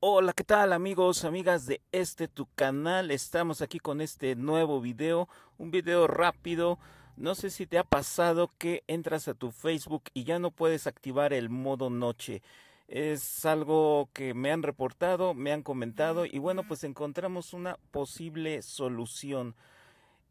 Hola, ¿qué tal amigos, amigas de este tu canal? Estamos aquí con este nuevo video, un video rápido. No sé si te ha pasado que entras a tu Facebook y ya no puedes activar el modo noche. Es algo que me han reportado, me han comentado y bueno, pues encontramos una posible solución.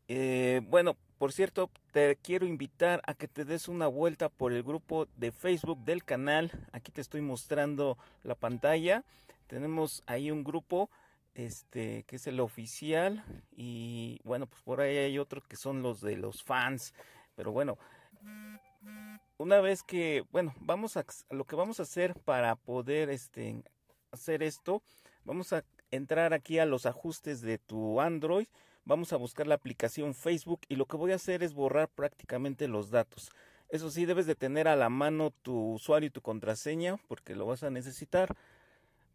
Eh, bueno, por cierto, te quiero invitar a que te des una vuelta por el grupo de Facebook del canal. Aquí te estoy mostrando la pantalla. Tenemos ahí un grupo este que es el oficial y bueno, pues por ahí hay otro que son los de los fans, pero bueno, una vez que, bueno, vamos a lo que vamos a hacer para poder este hacer esto, vamos a entrar aquí a los ajustes de tu Android, vamos a buscar la aplicación Facebook y lo que voy a hacer es borrar prácticamente los datos. Eso sí, debes de tener a la mano tu usuario y tu contraseña porque lo vas a necesitar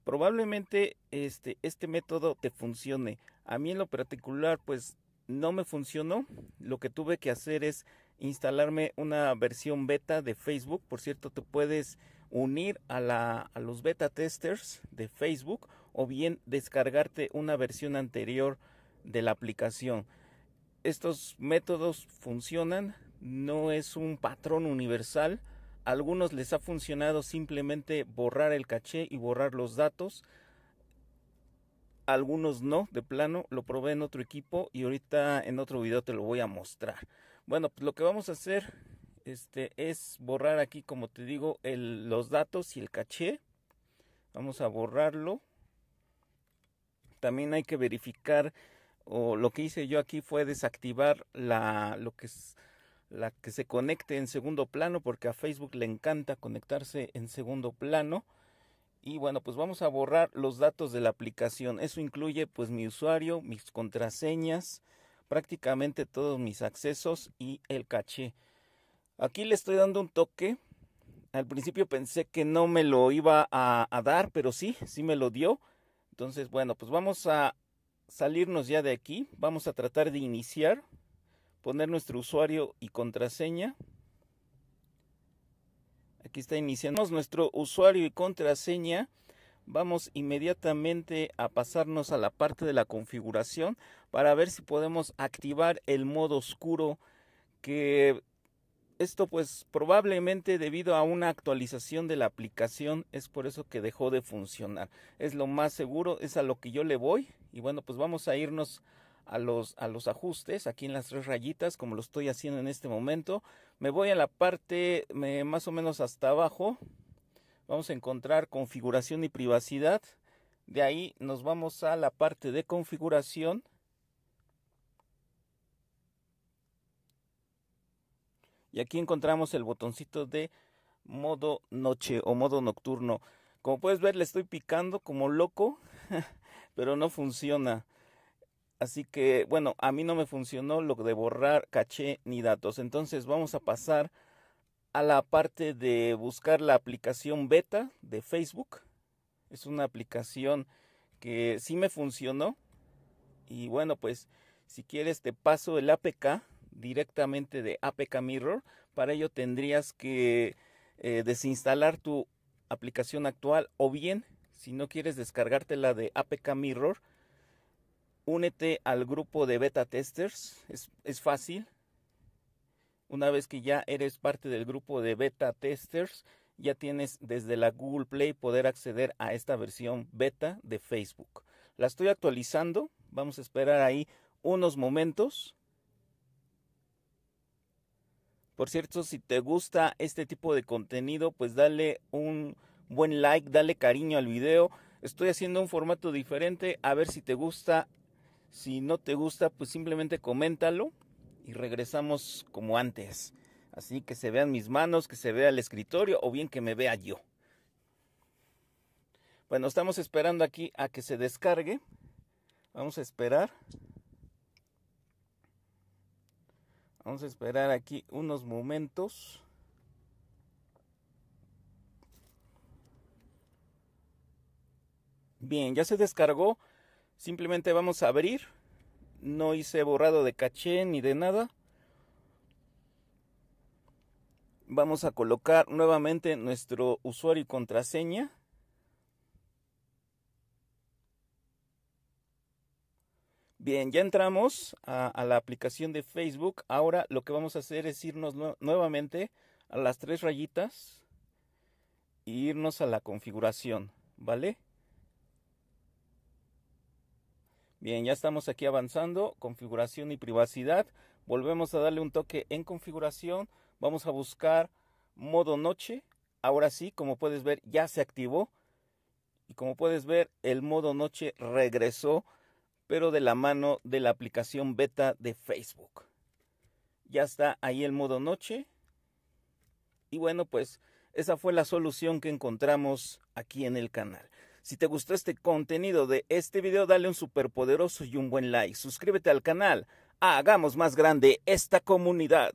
probablemente este, este método te funcione. A mí en lo particular, pues no me funcionó. Lo que tuve que hacer es instalarme una versión beta de Facebook. Por cierto, te puedes unir a, la, a los beta testers de Facebook o bien descargarte una versión anterior de la aplicación. Estos métodos funcionan, no es un patrón universal algunos les ha funcionado simplemente borrar el caché y borrar los datos. algunos no, de plano, lo probé en otro equipo y ahorita en otro video te lo voy a mostrar. Bueno, pues lo que vamos a hacer este, es borrar aquí, como te digo, los datos y el caché. Vamos a borrarlo. También hay que verificar, o lo que hice yo aquí fue desactivar la, lo que es la que se conecte en segundo plano, porque a Facebook le encanta conectarse en segundo plano. Y bueno, pues vamos a borrar los datos de la aplicación. Eso incluye pues mi usuario, mis contraseñas, prácticamente todos mis accesos y el caché. Aquí le estoy dando un toque. Al principio pensé que no me lo iba a, a dar, pero sí, sí me lo dio. Entonces, bueno, pues vamos a salirnos ya de aquí. Vamos a tratar de iniciar poner nuestro usuario y contraseña. Aquí está iniciando nuestro usuario y contraseña. Vamos inmediatamente a pasarnos a la parte de la configuración para ver si podemos activar el modo oscuro que esto pues probablemente debido a una actualización de la aplicación es por eso que dejó de funcionar. Es lo más seguro, es a lo que yo le voy y bueno pues vamos a irnos a los, a los ajustes, aquí en las tres rayitas, como lo estoy haciendo en este momento. Me voy a la parte más o menos hasta abajo. Vamos a encontrar configuración y privacidad. De ahí nos vamos a la parte de configuración. Y aquí encontramos el botoncito de modo noche o modo nocturno. Como puedes ver, le estoy picando como loco, pero no funciona. Así que bueno, a mí no me funcionó lo de borrar caché ni datos. Entonces vamos a pasar a la parte de buscar la aplicación beta de Facebook. Es una aplicación que sí me funcionó. Y bueno, pues si quieres te paso el APK directamente de APK Mirror. Para ello tendrías que eh, desinstalar tu aplicación actual o bien si no quieres descargártela de APK Mirror únete al grupo de beta testers. Es, es, fácil. Una vez que ya eres parte del grupo de beta testers, ya tienes desde la Google Play poder acceder a esta versión beta de Facebook. La estoy actualizando. Vamos a esperar ahí unos momentos. Por cierto, si te gusta este tipo de contenido, pues dale un buen like, dale cariño al video. Estoy haciendo un formato diferente. A ver si te gusta si no te gusta, pues simplemente coméntalo y regresamos como antes. Así que se vean mis manos, que se vea el escritorio o bien que me vea yo. Bueno, estamos esperando aquí a que se descargue. Vamos a esperar. Vamos a esperar aquí unos momentos. Bien, ya se descargó. Simplemente vamos a abrir. No hice borrado de caché ni de nada. Vamos a colocar nuevamente nuestro usuario y contraseña. Bien, ya entramos a, la aplicación de Facebook. Ahora lo que vamos a hacer es irnos nuevamente a las tres rayitas e irnos a la configuración, ¿vale? Bien, ya estamos aquí avanzando, configuración y privacidad. Volvemos a darle un toque en configuración. Vamos a buscar modo noche. Ahora sí, como puedes ver, ya se activó. Y como puedes ver, el modo noche regresó, pero de la mano de la aplicación beta de Facebook. Ya está ahí el modo noche. Y bueno, pues esa fue la solución que encontramos aquí en el canal. Si te gustó este contenido de este video, dale un superpoderoso y un buen like. Suscríbete al canal. Hagamos más grande esta comunidad.